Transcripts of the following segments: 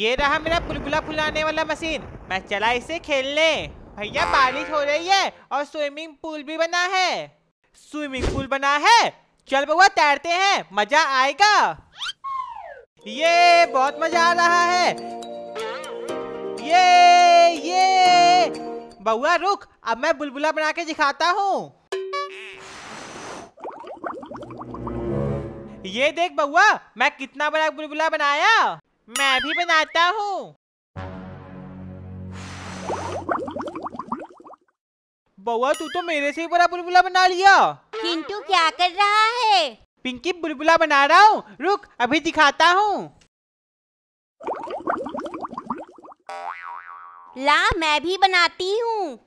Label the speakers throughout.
Speaker 1: ये रहा मेरा बुलबुला फुलाने वाला मशीन मैं चला इसे खेलने भैया हाँ। बारिश हो रही है और स्विमिंग पूल भी बना है स्विमिंग पूल बना है चल बउआ तैरते हैं मजा आएगा ये बहुत मजा आ रहा है ये ये बउआ रुक अब मैं बुलबुला बना के दिखाता हूँ ये देख बउआ मैं कितना बड़ा बुलबुला बनाया मैं भी बनाता हूँ बउआ तू तो मेरे से ही बड़ा बुलबुला बना लिया
Speaker 2: किंतु क्या कर रहा है
Speaker 1: पिंकी बुलबुला बना रहा हूँ रुक अभी
Speaker 2: दिखाता हूँ ला मैं भी बनाती हूँ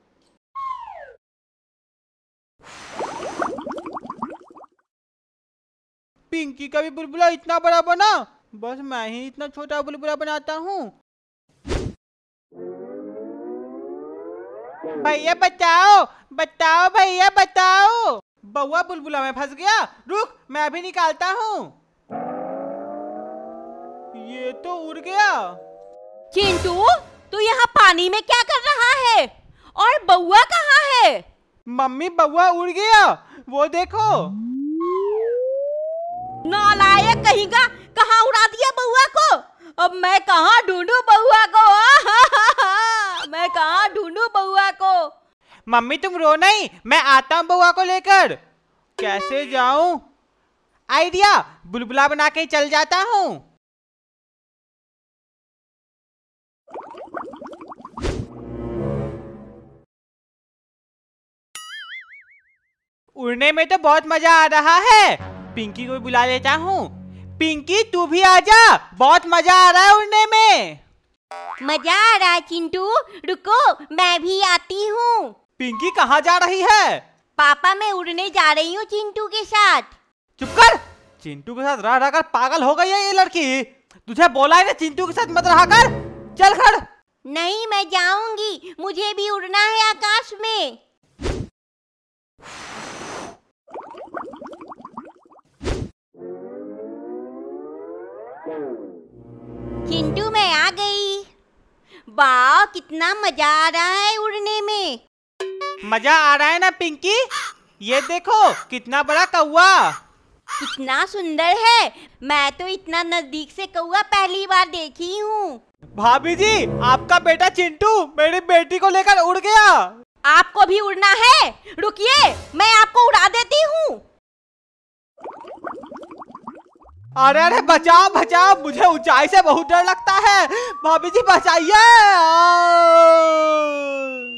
Speaker 2: पिंकी का भी बुलबुला इतना बड़ा
Speaker 1: बना बस मैं ही इतना छोटा बुलबुला बनाता हूँ भैया बचाओ बताओ भैया बताओ बउआ बुलबुला में फंस गया रुक मैं भी निकालता हूँ
Speaker 2: ये तो उड़ गया चिंटू तू यहाँ पानी में क्या कर रहा है और बउआ कहाँ है मम्मी बउआ उड़ गया वो देखो नालायक कहीं का कहाँ उड़ा दिया बउआ को अब मैं कहाँ ढूंढू बउआ को हा, हा, हा,
Speaker 1: मैं कहाँ ढूंढू बउआ को मम्मी तुम रो नहीं मैं आता हूँ बउआ को लेकर कैसे जाऊं आइडिया बुलबुला बना के चल जाता हूँ उड़ने में तो बहुत मजा आ रहा है पिंकी को भी बुला लेता हूँ पिंकी तू
Speaker 2: भी आ जा बहुत मजा आ रहा है उड़ने में मजा आ रहा है चिंटू रुको मैं भी आती हूँ पिंकी कहाँ जा रही है पापा मैं उड़ने जा रही हूँ चिंटू के साथ चुप कर
Speaker 1: चिंटू के साथ रह रह कर पागल हो गई है
Speaker 2: ये लड़की तुझे बोला है ना चिंटू के साथ मत रहा कर चल खड़ नहीं मैं जाऊंगी मुझे भी उड़ना है आकाश में चिंटू मैं आ गई वाह कितना मजा आ रहा है उड़ने में मजा आ रहा है ना पिंकी ये देखो कितना बड़ा कौआ कितना सुंदर है मैं तो इतना नजदीक से कौआ पहली बार देखी हूँ भाभी जी आपका बेटा चिंटू मेरी बेटी को लेकर उड़ गया आपको भी उड़ना है रुकिए मैं आपको उड़ा देती हूँ अरे अरे बचाओ
Speaker 1: बचाओ मुझे ऊंचाई से बहुत डर लगता है भाभी जी बचाइए